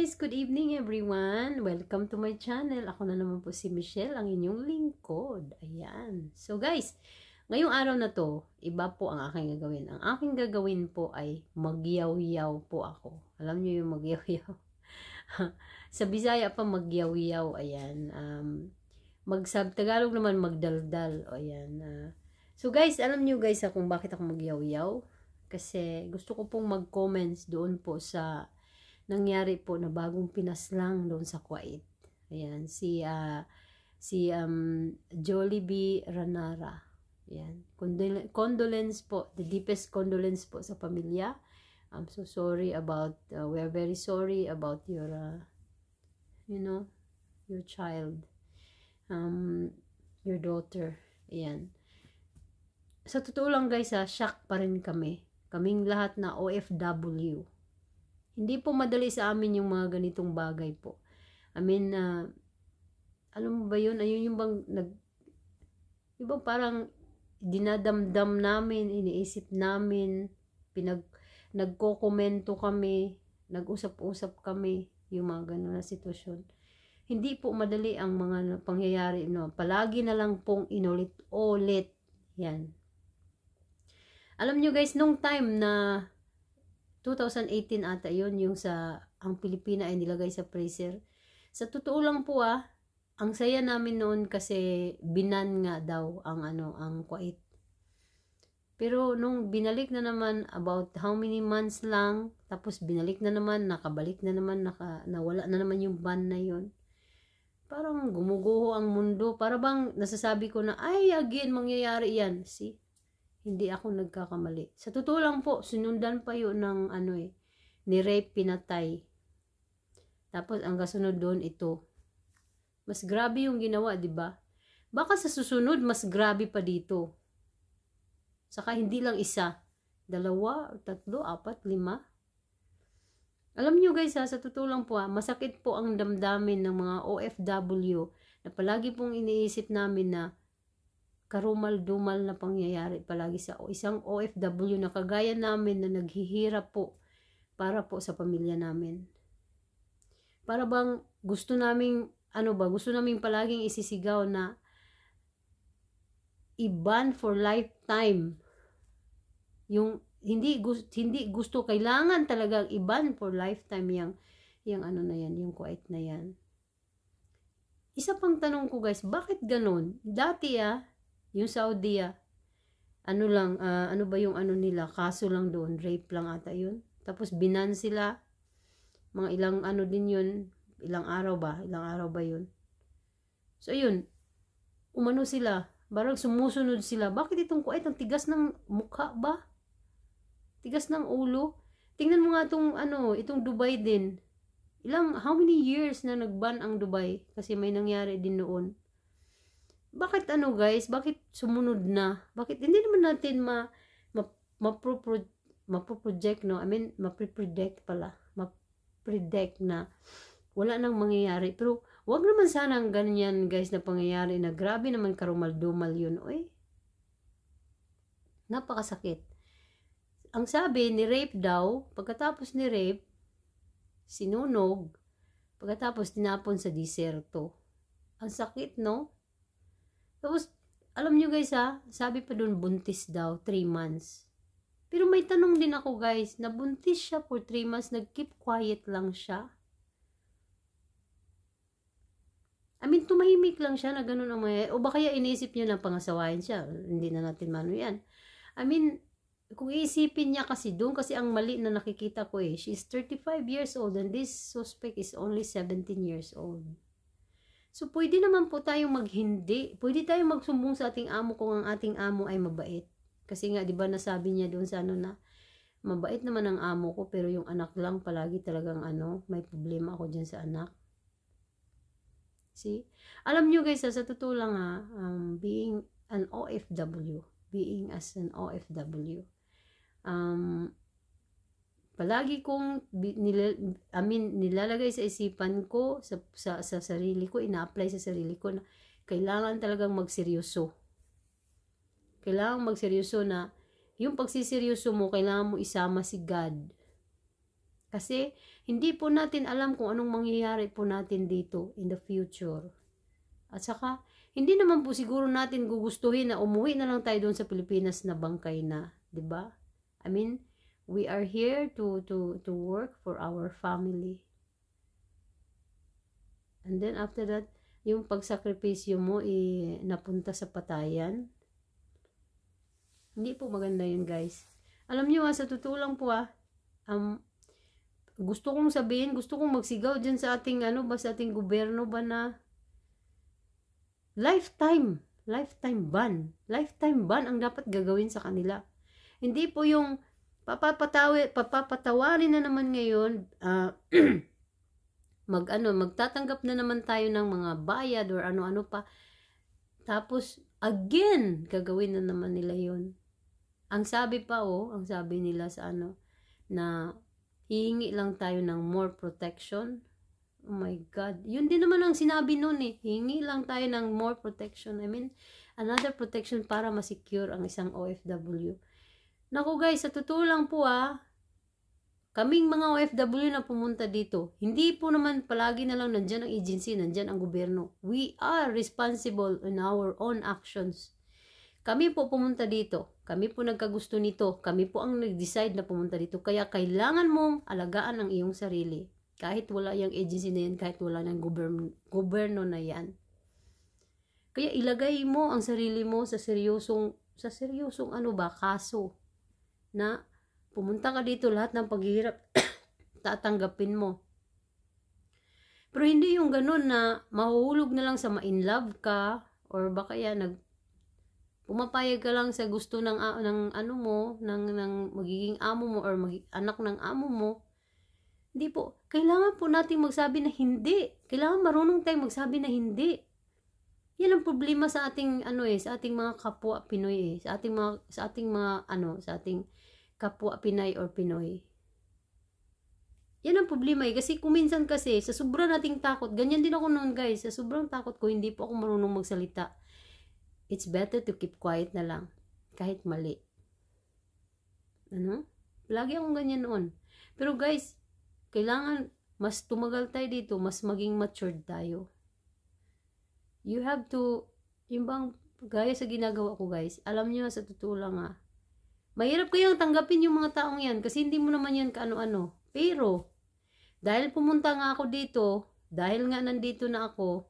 guys! Good evening everyone! Welcome to my channel. Ako na naman po si Michelle, ang inyong lingkod. Ayan. So guys, ngayong araw na to, iba po ang aking gagawin. Ang aking gagawin po ay magyaw-yaw po ako. Alam niyo yung magyaw-yaw? Sa Bisaya pa magyaw-yaw. Ayan. Um, magsab Tagalog naman magdaldal. Ayan. Uh, so guys, alam niyo guys ah, kung bakit ako magyaw-yaw? Kasi gusto ko pong mag-comments doon po sa nangyari po na bagong pinaslang doon sa Kuwait. Ayan, si, uh, si um, Jollibee Ranara. Ayan, Condol condolence po, the deepest condolence po sa pamilya. I'm so sorry about, uh, we are very sorry about your, uh, you know, your child, um, your daughter. Ayan. Sa totoo lang guys ha, ah, shock pa rin kami. Kaming lahat na OFW hindi po madali sa amin yung mga ganitong bagay po. I mean, uh, alam mo ba yun? Ayun yung bang nag... Diba parang dinadamdam namin, iniisip namin, pinag, nagko-komento kami, nag-usap-usap kami, yung mga ganun na sitwasyon. Hindi po madali ang mga pangyayari. No? Palagi na lang pong inulit-ulit. Yan. Alam nyo guys, nung time na 2018 ata yun yung sa ang Pilipina ay nilagay sa freezer. Sa totoo lang po ah, ang saya namin noon kasi binan nga daw ang ano ang Kuwait. Pero nung binalik na naman about how many months lang, tapos binalik na naman, nakabalik na naman, naka, nawala na naman yung ban na yon. Parang gumuguho ang mundo. Para bang nasasabi ko na, ay, again, mangyayari yan. See? Hindi ako nagkakamali. Sa totoo lang po, sinundan pa yun ng ano eh, ni rape pinatay. Tapos ang kasunod doon ito. Mas grabe yung ginawa, 'di ba? Baka sa susunod mas grabe pa dito. Saka hindi lang isa, dalawa, tatlo, apat, lima. Alam nyo guys ha, sa totoo lang po ha, masakit po ang damdamin ng mga OFW na palagi pong iniisip namin na karumal-dumal na pangyayari palagi sa isang OFW na kagaya namin na naghihirap po para po sa pamilya namin. Para bang gusto naming, ano ba, gusto naming palaging isisigaw na iban for lifetime. Yung hindi gusto hindi gusto kailangan talaga iban for lifetime yang yang ano na yan, yung kuwait na yan. Isa pang tanong ko guys, bakit ganun? Dati ah, yung Saudi, ah, ano lang, uh, ano ba yung ano nila, kaso lang doon, rape lang ata yun. Tapos binan sila, mga ilang ano din yun, ilang araw ba, ilang araw ba yun. So yun, umano sila, barang sumusunod sila. Bakit itong kuwait, ang tigas ng mukha ba? Tigas ng ulo? Tingnan mo nga itong ano, itong Dubai din. Ilang, how many years na nagban ang Dubai? Kasi may nangyari din noon bakit ano guys, bakit sumunod na? Bakit hindi naman natin ma mapro-project ma, no? I mean, mapre-predict pala. Mapre-predict na wala nang mangyayari. Pero wag naman sana ang ganyan guys na pangyayari na grabe naman karumal-dumal yun. Oy. Napakasakit. Ang sabi ni rape daw, pagkatapos ni rape, sinunog, pagkatapos tinapon sa diserto. Ang sakit, no? Tapos, alam nyo guys ha, sabi pa doon buntis daw, 3 months. Pero may tanong din ako guys, nabuntis siya for 3 months, nag-keep quiet lang siya. I mean, tumahimik lang siya na ganun ang mga, o baka kaya iniisip niya lang pangasawain siya, hindi na natin mano yan. I mean, kung iisipin niya kasi doon, kasi ang mali na nakikita ko eh, she's 35 years old and this suspect is only 17 years old. So, pwede naman po tayong maghindi. Pwede tayong magsumbong sa ating amo kung ang ating amo ay mabait. Kasi nga, di ba nasabi niya doon sa ano na, mabait naman ang amo ko, pero yung anak lang palagi talagang ano, may problema ako dyan sa anak. See? Alam nyo guys, ah, sa totoo lang ha, ah, um, being an OFW, being as an OFW, um, Palagi kong nila, I mean, nilalagay sa isipan ko, sa, sa, sa sarili ko, ina-apply sa sarili ko na kailangan talagang magseryoso. Kailangan magseryoso na yung pagsiseryoso mo, kailangan mo isama si God. Kasi hindi po natin alam kung anong mangyayari po natin dito in the future. At saka, hindi naman po siguro natin gugustuhin na umuwi na lang tayo doon sa Pilipinas na bangkay na, 'di ba? I mean, we are here to to to work for our family and then after that yung pagsakripisyo mo i eh, napunta sa patayan hindi po maganda yun guys alam niyo ha ah, sa totoo lang po ah um, gusto kong sabihin gusto kong magsigaw diyan sa ating ano ba sa ating gobyerno ba na lifetime lifetime ban lifetime ban ang dapat gagawin sa kanila hindi po yung Papapatawi, papapatawarin na naman ngayon, uh, mag ano, magtatanggap na naman tayo ng mga bayad or ano-ano pa. Tapos, again, gagawin na naman nila yon Ang sabi pa oh, ang sabi nila sa ano, na hihingi lang tayo ng more protection. Oh my God. Yun din naman ang sinabi noon eh. Hihingi lang tayo ng more protection. I mean, another protection para masecure ang isang OFW. Naku guys, sa totoo lang po ah, kaming mga OFW na pumunta dito, hindi po naman palagi na lang nandyan ang agency, nandyan ang gobyerno. We are responsible in our own actions. Kami po pumunta dito. Kami po nagkagusto nito. Kami po ang nag-decide na pumunta dito. Kaya kailangan mong alagaan ang iyong sarili. Kahit wala yung agency na yan, kahit wala ng gobyerno, gobyerno na yan. Kaya ilagay mo ang sarili mo sa seryosong sa seryosong ano ba kaso na pumunta ka dito lahat ng paghihirap tatanggapin mo. Pero hindi yung ganun na mahuhulog na lang sa ma-in-love ka or baka yan nag pumapayag ka lang sa gusto ng uh, ng ano mo, ng ng magiging amo mo or mag, anak ng amo mo. Hindi po. Kailangan po nating magsabi na hindi. Kailangan marunong tayong magsabi na hindi. Yan ang problema sa ating ano eh, sa ating mga kapwa Pinoy eh, sa ating mga sa ating mga ano, sa ating kapwa Pinay or Pinoy. Yan ang problema eh. Kasi kuminsan kasi, sa sobrang nating takot, ganyan din ako noon guys, sa sobrang takot ko, hindi po ako marunong magsalita. It's better to keep quiet na lang. Kahit mali. Ano? Lagi akong ganyan noon. Pero guys, kailangan mas tumagal tayo dito, mas maging matured tayo. You have to, yung bang, gaya sa ginagawa ko guys, alam nyo sa totoo lang ah, Mahirap kayang tanggapin yung mga taong yan kasi hindi mo naman yan kaano-ano. Pero, dahil pumunta nga ako dito, dahil nga nandito na ako,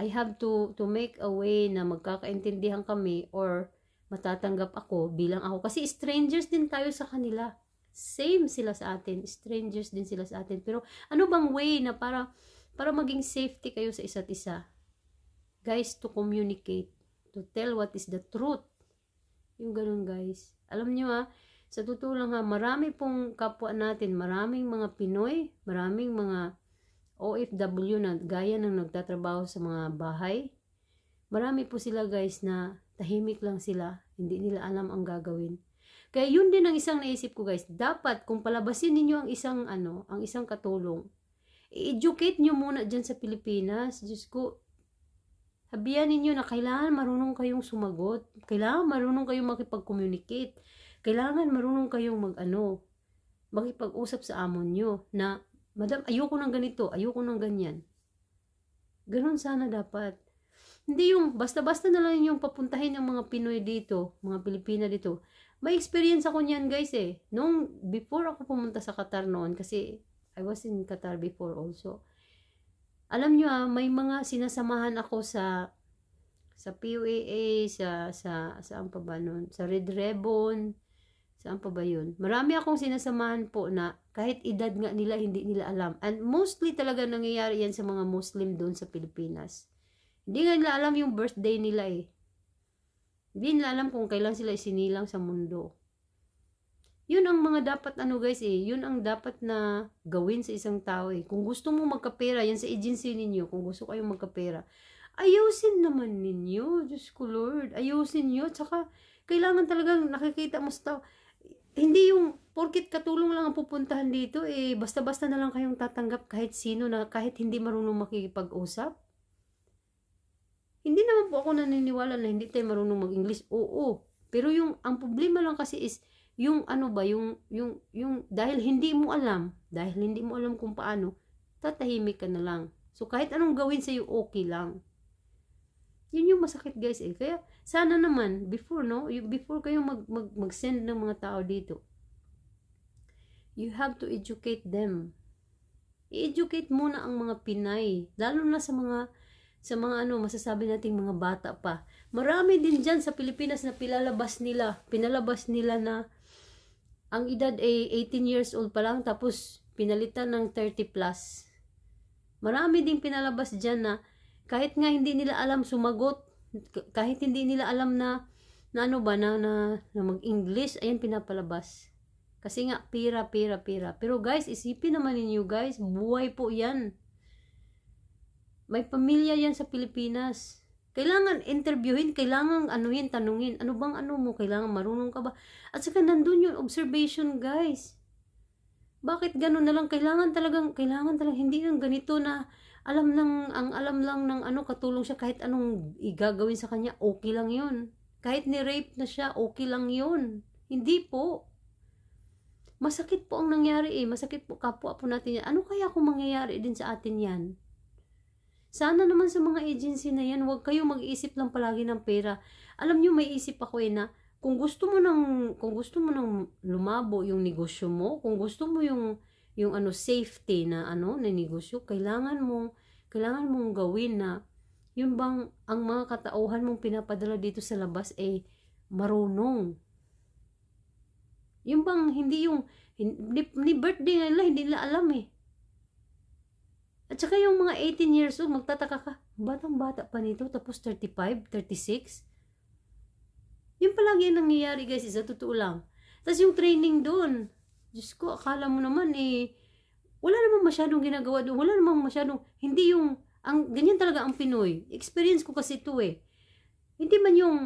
I have to, to make a way na magkakaintindihan kami or matatanggap ako bilang ako. Kasi strangers din tayo sa kanila. Same sila sa atin. Strangers din sila sa atin. Pero ano bang way na para, para maging safety kayo sa isa't isa? Guys, to communicate. To tell what is the truth. Yung ganun guys. Alam niyo ha, ah, sa totoo lang ha, ah, marami pong kapwa natin, maraming mga Pinoy, maraming mga OFW na gaya ng nagtatrabaho sa mga bahay. Marami po sila guys na tahimik lang sila, hindi nila alam ang gagawin. Kaya yun din ang isang naisip ko guys, dapat kung palabasin ninyo ang isang ano, ang isang katulong, i-educate nyo muna dyan sa Pilipinas. Diyos ko, Sabihan ninyo na kailangan marunong kayong sumagot. Kailangan marunong kayong makipag-communicate. Kailangan marunong kayong mag-ano, makipag-usap sa amon nyo na, Madam, ayoko ng ganito, ayoko ng ganyan. Ganun sana dapat. Hindi yung basta-basta na lang yung papuntahin ng mga Pinoy dito, mga Pilipina dito. May experience ako niyan guys eh. Nung before ako pumunta sa Qatar noon, kasi I was in Qatar before also alam nyo ah, may mga sinasamahan ako sa sa PUAA, sa, sa, saan pa ba nun? Sa Red Ribbon, saan pa ba yun? Marami akong sinasamahan po na kahit edad nga nila, hindi nila alam. And mostly talaga nangyayari yan sa mga Muslim doon sa Pilipinas. Hindi nga nila alam yung birthday nila eh. Hindi nila alam kung kailan sila isinilang sa mundo. Yun ang mga dapat ano guys eh, yun ang dapat na gawin sa isang tao eh. Kung gusto mo magkapera, yan sa agency ninyo, kung gusto kayong magkapera, ayusin naman ninyo, Diyos ko Lord, ayusin nyo, tsaka kailangan talagang nakikita mo sa tao, hindi yung porkit katulong lang ang pupuntahan dito, eh basta-basta na lang kayong tatanggap kahit sino na kahit hindi marunong makikipag-usap. Hindi naman po ako naniniwala na hindi tayo marunong mag-English. Oo, pero yung ang problema lang kasi is yung ano ba, yung, yung, yung, dahil hindi mo alam, dahil hindi mo alam kung paano, tatahimik ka na lang. So, kahit anong gawin sa iyo okay lang. Yun yung masakit guys eh. Kaya, sana naman, before no, before kayo mag, mag, mag-send ng mga tao dito, you have to educate them. I-educate muna ang mga Pinay, lalo na sa mga sa mga ano, masasabi nating mga bata pa. Marami din diyan sa Pilipinas na pilalabas nila, pinalabas nila na ang edad ay 18 years old pa lang tapos pinalitan ng 30 plus. Marami ding pinalabas dyan na kahit nga hindi nila alam sumagot, kahit hindi nila alam na, na ano ba, na, na, na mag-English, ayan pinapalabas. Kasi nga, pira, pira, pira. Pero guys, isipin naman ninyo guys, buhay po yan. May pamilya yan sa Pilipinas. Kailangan interviewin, kailangan ano anuhin, tanungin. Ano bang ano mo? Kailangan marunong ka ba? At saka nandun yung observation, guys. Bakit ganun na lang? Kailangan talagang, kailangan talagang, hindi lang ganito na alam lang, ang alam lang ng ano, katulong siya kahit anong igagawin sa kanya, okay lang yun. Kahit ni-rape na siya, okay lang yun. Hindi po. Masakit po ang nangyari eh. Masakit po kapwa po natin yan. Ano kaya kung mangyayari din sa atin yan? Sana naman sa mga agency na yan, huwag kayo mag-isip lang palagi ng pera. Alam nyo, may isip ako eh na, kung gusto mo nang kung gusto mo nang lumabo yung negosyo mo, kung gusto mo yung yung ano safety na ano na negosyo, kailangan mo kailangan mong gawin na yung bang ang mga katauhan mong pinapadala dito sa labas ay eh, marunong. Yung bang hindi yung hindi, ni birthday nila hindi nila alam eh. At saka yung mga 18 years old, magtataka ka, batang-bata pa nito, tapos 35, 36. Yung palagi ang nangyayari guys, eh, sa totoo lang. Tapos yung training doon, Diyos ko, akala mo naman eh, wala namang masyadong ginagawa doon. Wala namang masyadong, hindi yung, ang, ganyan talaga ang Pinoy. Experience ko kasi ito eh. Hindi man yung,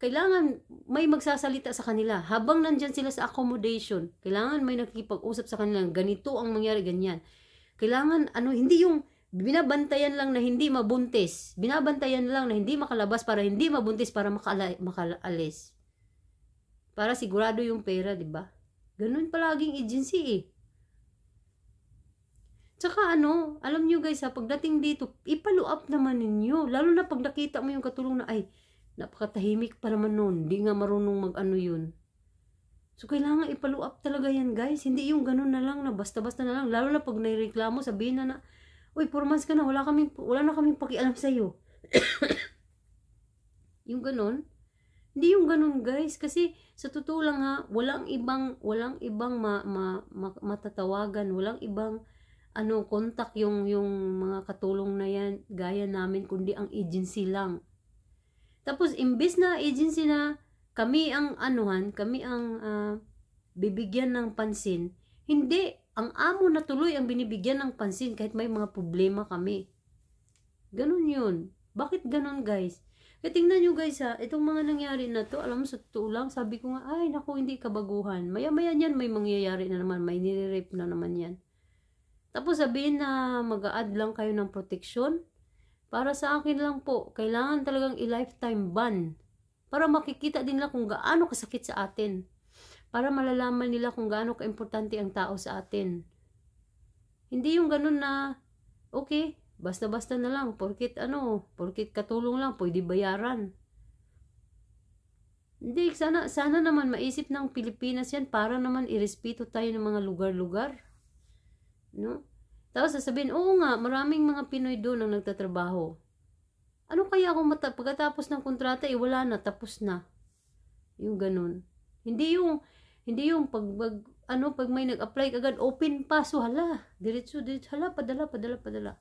kailangan may magsasalita sa kanila. Habang nandyan sila sa accommodation, kailangan may nakikipag-usap sa kanila. Ganito ang mangyari, ganyan. Kailangan, ano, hindi yung binabantayan lang na hindi mabuntis. Binabantayan lang na hindi makalabas para hindi mabuntis para makala, makaalis. Para sigurado yung pera, di ba? Ganun palaging agency eh. Tsaka ano, alam nyo guys ha, pagdating dito, ipalo up naman ninyo. Lalo na pag nakita mo yung katulong na, ay, napakatahimik pa naman nun. Di nga marunong mag-ano yun. So, kailangan ipalo talaga yan, guys. Hindi yung ganun na lang, na basta-basta na lang. Lalo na pag naireklamo, sabihin na na, Uy, 4 months ka na, wala, kami, wala na kaming pakialam sa'yo. yung ganun. Hindi yung ganun, guys. Kasi, sa totoo lang ha, walang ibang, walang ibang ma, ma, ma, matatawagan, walang ibang, ano, contact yung, yung mga katulong na yan, gaya namin, kundi ang agency lang. Tapos, imbis na agency na, kami ang anuhan, kami ang uh, bibigyan ng pansin. Hindi, ang amo na tuloy ang binibigyan ng pansin kahit may mga problema kami. Ganun yun. Bakit ganun guys? Kaya e, tingnan nyo guys ha, itong mga nangyari na to, alam mo sa totoo lang, sabi ko nga, ay naku hindi kabaguhan. Maya-maya niyan may mangyayari na naman, may nire-rape na naman yan. Tapos sabihin na mag-add lang kayo ng protection. Para sa akin lang po, kailangan talagang i-lifetime ban para makikita din nila kung gaano kasakit sa atin. Para malalaman nila kung gaano kaimportante ang tao sa atin. Hindi yung ganun na, okay, basta-basta na lang, porkit ano, porkit katulong lang, pwede bayaran. Hindi, sana, sana naman maisip ng Pilipinas yan para naman irespeto tayo ng mga lugar-lugar. No? Tapos sasabihin, oo nga, maraming mga Pinoy doon ang nagtatrabaho. Ano kaya kung mata pagkatapos ng kontrata, eh, wala na, tapos na. Yung ganun. Hindi yung, hindi yung pag, pag ano, pag may nag-apply agad, open pa, so hala, diretso, diretso, hala, padala, padala, padala.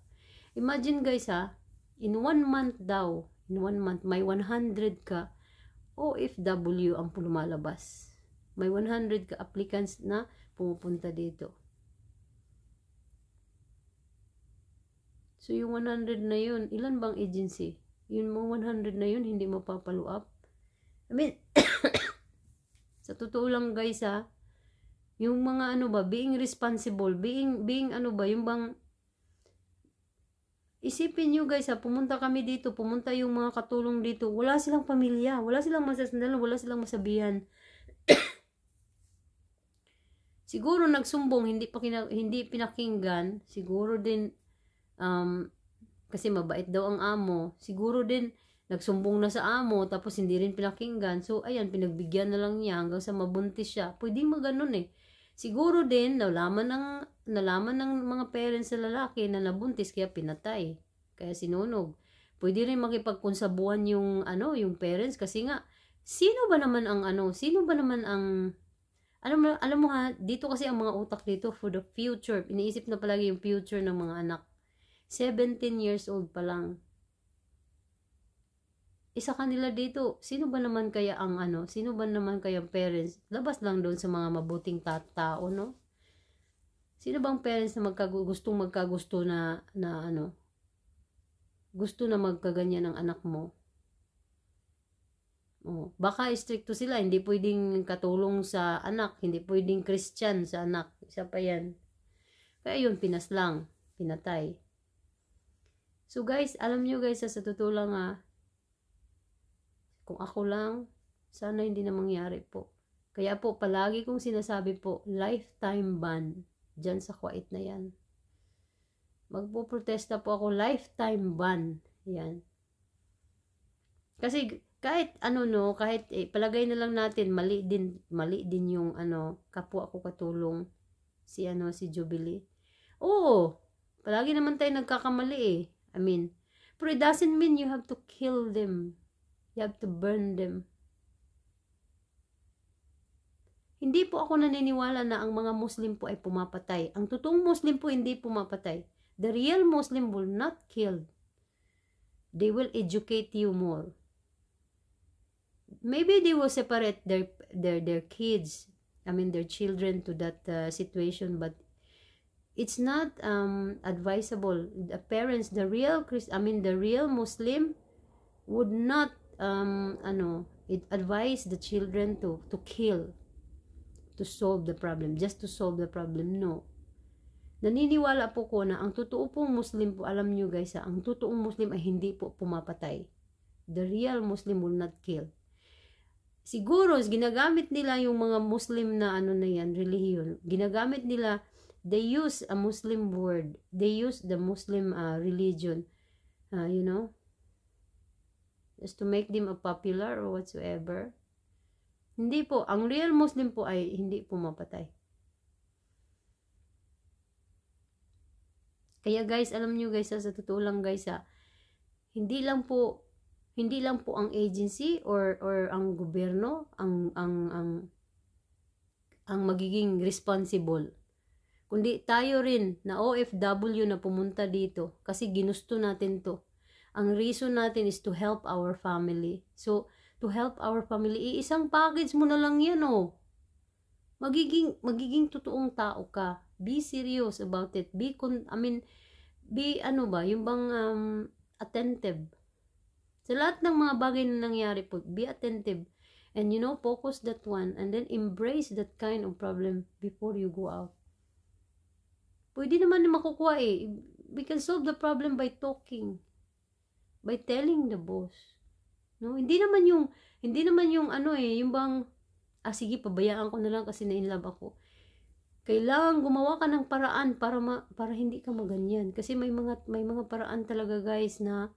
Imagine guys ha, in one month daw, in one month, may 100 ka, OFW ang pumalabas. May 100 ka applicants na pumupunta dito. So, yung 100 na yun, ilan bang agency? Yun mo 100 na yun, hindi mo papalo up. I mean, sa totoo lang guys ha, yung mga ano ba, being responsible, being, being ano ba, yung bang, isipin nyo guys ha, pumunta kami dito, pumunta yung mga katulong dito, wala silang pamilya, wala silang masasandalan, wala silang masabihan. siguro nagsumbong, hindi, pa kina, hindi pinakinggan, siguro din, um, kasi mabait daw ang amo. Siguro din, nagsumbong na sa amo, tapos hindi rin pinakinggan. So, ayan, pinagbigyan na lang niya hanggang sa mabuntis siya. Pwedeng maganon eh. Siguro din, nalaman ng, nalaman ng mga parents sa lalaki na nabuntis, kaya pinatay. Kaya sinunog. Pwede rin makipagkonsabuan yung, ano, yung parents, kasi nga, sino ba naman ang, ano, sino ba naman ang, alam, alam mo ha, dito kasi ang mga utak dito for the future. Iniisip na palagi yung future ng mga anak. 17 years old pa lang. Isa eh, kanila dito, sino ba naman kaya ang ano, sino ba naman kaya ang parents? Labas lang doon sa mga mabuting tao, no? Sino bang parents na magkagustong magkagusto na, na ano, gusto na magkaganyan ng anak mo? Oh, baka stricto sila, hindi pwedeng katulong sa anak, hindi pwedeng Christian sa anak, isa pa yan. Kaya yun, pinas lang, pinatay. So guys, alam nyo guys, sa totoo lang ah, kung ako lang, sana hindi na mangyari po. Kaya po, palagi kong sinasabi po, lifetime ban dyan sa Kuwait na yan. Magpo-protesta po ako, lifetime ban. Yan. Kasi kahit ano no, kahit eh, palagay na lang natin mali din mali din yung ano kapwa ko katulong si ano si Jubilee. Oo. Palagi naman tayo nagkakamali eh. I mean, but it doesn't mean you have to kill them. You have to burn them. Hindi po ako naniniwala na ang mga Muslim po ay pumapatay. Ang totoong Muslim po hindi pumapatay. The real Muslim will not kill. They will educate you more. Maybe they will separate their their their kids, I mean their children to that uh, situation but it's not um, advisable. The parents, the real Christ, I mean the real Muslim would not um, ano, it advise the children to to kill to solve the problem, just to solve the problem. No. Naniniwala po ko na ang totoo pong Muslim po, alam nyo guys, ha, ang totoong Muslim ay hindi po pumapatay. The real Muslim will not kill. Siguro, ginagamit nila yung mga Muslim na ano na yan, religion, Ginagamit nila they use a Muslim word. They use the Muslim uh, religion, uh, you know, just to make them a popular or whatsoever. Hindi po. Ang real Muslim po ay hindi po mapatay. Kaya guys, alam nyo guys, sa totoo lang guys, ha, ah, hindi lang po hindi lang po ang agency or or ang gobyerno ang ang ang ang magiging responsible kundi tayo rin na OFW na pumunta dito kasi ginusto natin to. Ang reason natin is to help our family. So, to help our family, iisang package mo na lang yan oh. Magiging, magiging totoong tao ka. Be serious about it. Be, con I mean, be ano ba, yung bang um, attentive. Sa lahat ng mga bagay na nangyari po, be attentive. And you know, focus that one and then embrace that kind of problem before you go out. Pwede naman na makukuha eh. We can solve the problem by talking. By telling the boss. No, hindi naman yung hindi naman yung ano eh, yung bang ah sige pabayaan ko na lang kasi na-inlove ako. Kailangan gumawa ka ng paraan para ma, para hindi ka maganyan kasi may mga may mga paraan talaga guys na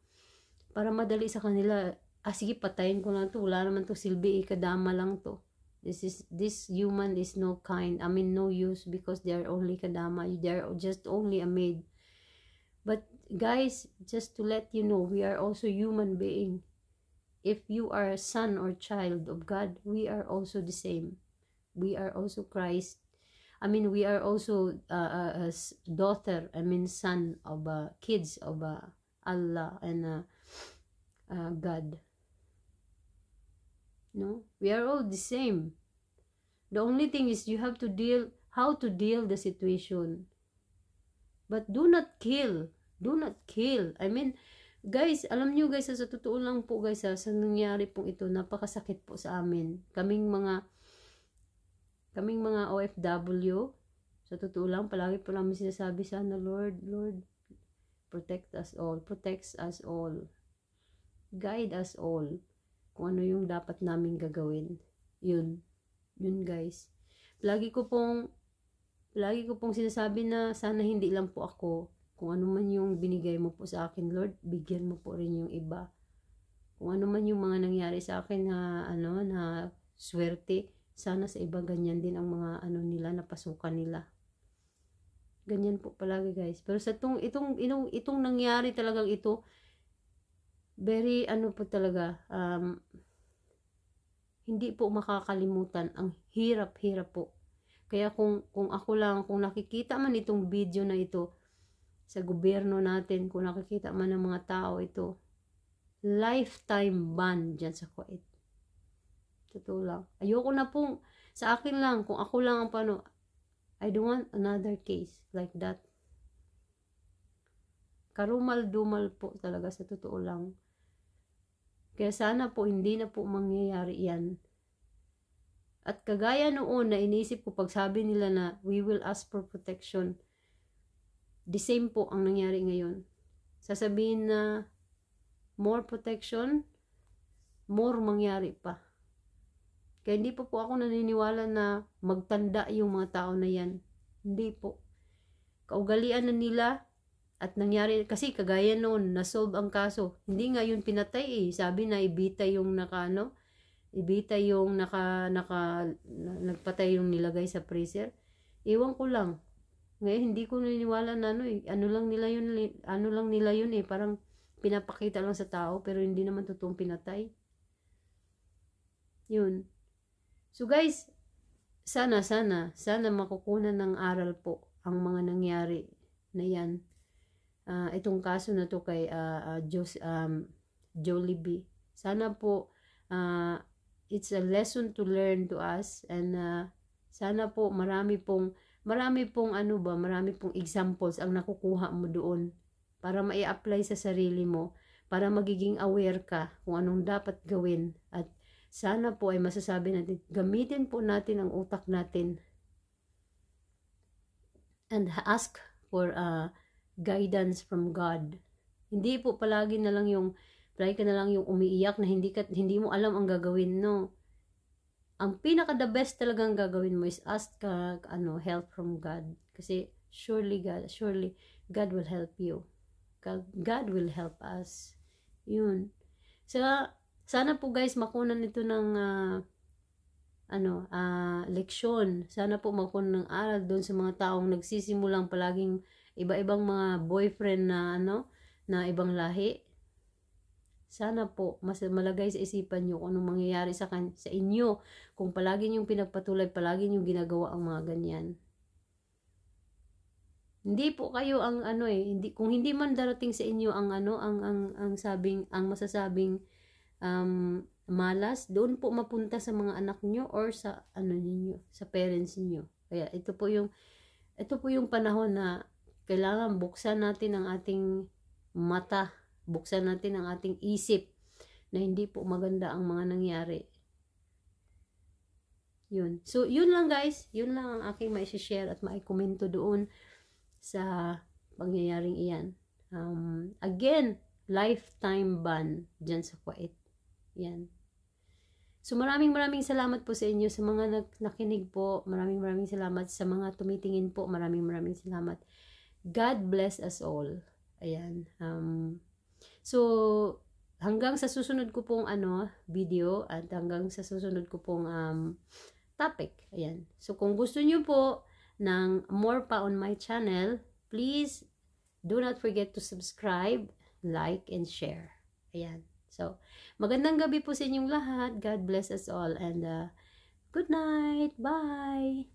para madali sa kanila ah sige patayin ko lang to wala naman to silbi eh, kadama lang to this is this human is no kind i mean no use because they are only kadama they are just only a maid but guys just to let you know we are also human being if you are a son or child of god we are also the same we are also christ i mean we are also uh, a daughter i mean son of uh, kids of uh, allah and uh, god No, we are all the same. The only thing is you have to deal how to deal the situation. But do not kill. Do not kill. I mean, guys, alam nyo guys, sa totoo lang po guys, sa nangyari pong ito, napakasakit po sa amin. Kaming mga kaming mga OFW, sa totoo lang, palagi po namin sinasabi sana, ano, Lord, Lord, protect us all, protects us all, guide us all kung ano yung dapat namin gagawin. Yun. Yun guys. Lagi ko pong lagi ko pong sinasabi na sana hindi lang po ako. Kung ano man yung binigay mo po sa akin, Lord, bigyan mo po rin yung iba. Kung ano man yung mga nangyari sa akin na ano na swerte, sana sa iba ganyan din ang mga ano nila napasukan nila. Ganyan po palagi guys. Pero sa itong, itong, itong, itong nangyari talagang ito, very ano po talaga um, hindi po makakalimutan ang hirap-hirap po kaya kung kung ako lang kung nakikita man itong video na ito sa gobyerno natin kung nakikita man ng mga tao ito lifetime ban diyan sa Kuwait totoo lang ayoko na pong sa akin lang kung ako lang ang pano I don't want another case like that karumal-dumal po talaga sa totoo lang kaya sana po hindi na po mangyayari yan. At kagaya noon na inisip ko pag sabi nila na we will ask for protection, the same po ang nangyari ngayon. Sasabihin na more protection, more mangyari pa. Kaya hindi pa po ako naniniwala na magtanda yung mga tao na yan. Hindi po. Kaugalian na nila at nangyari, kasi kagaya noon, nasolve ang kaso. Hindi nga yun pinatay eh. Sabi na ibita yung naka, ano, ibita yung naka, naka, nagpatay yung nilagay sa freezer. Iwan ko lang. Ngayon, hindi ko niniwala na ano eh. Ano lang nila yun, ano lang nila yun eh. Parang pinapakita lang sa tao, pero hindi naman totoong pinatay. Yun. So guys, sana, sana, sana makukunan ng aral po ang mga nangyari na yan uh, itong kaso na to kay uh, ah, uh, ah, Jose, um, Jollibee. Sana po uh, it's a lesson to learn to us and uh, sana po marami pong marami pong ano ba, marami pong examples ang nakukuha mo doon para ma apply sa sarili mo, para magiging aware ka kung anong dapat gawin at sana po ay masasabi natin, gamitin po natin ang utak natin and ask for uh, guidance from God. Hindi po palagi na lang yung palagi ka na lang yung umiiyak na hindi ka hindi mo alam ang gagawin no. Ang pinaka the best talagang gagawin mo is ask ka ano help from God kasi surely God surely God will help you. God, God will help us. Yun. So, sana po guys makunan nito ng uh, ano, uh, leksyon. Sana po makunan ng aral doon sa mga taong nagsisimulang palaging iba-ibang mga boyfriend na ano, na ibang lahi. Sana po mas malagay sa isipan niyo kung anong mangyayari sa kan sa inyo kung palagi niyo pinagpatuloy, palagi niyo ginagawa ang mga ganyan. Hindi po kayo ang ano eh, hindi kung hindi man darating sa inyo ang ano, ang ang ang sabing ang masasabing um, malas, doon po mapunta sa mga anak niyo or sa ano niyo, sa parents niyo. Kaya ito po yung ito po yung panahon na kailangan buksan natin ang ating mata, buksan natin ang ating isip na hindi po maganda ang mga nangyari. Yun. So, yun lang guys. Yun lang ang aking share at maikomento doon sa pangyayaring iyan. Um, again, lifetime ban dyan sa Kuwait. Yan. So maraming maraming salamat po sa inyo sa mga nakinig po. Maraming maraming salamat sa mga tumitingin po. Maraming maraming salamat. God bless us all. Ayan. Um, so, hanggang sa susunod ko pong ano, video at hanggang sa susunod ko pong um, topic. Ayan. So, kung gusto nyo po ng more pa on my channel, please do not forget to subscribe, like, and share. Ayan. So, magandang gabi po sa inyong lahat. God bless us all and uh, good night. Bye!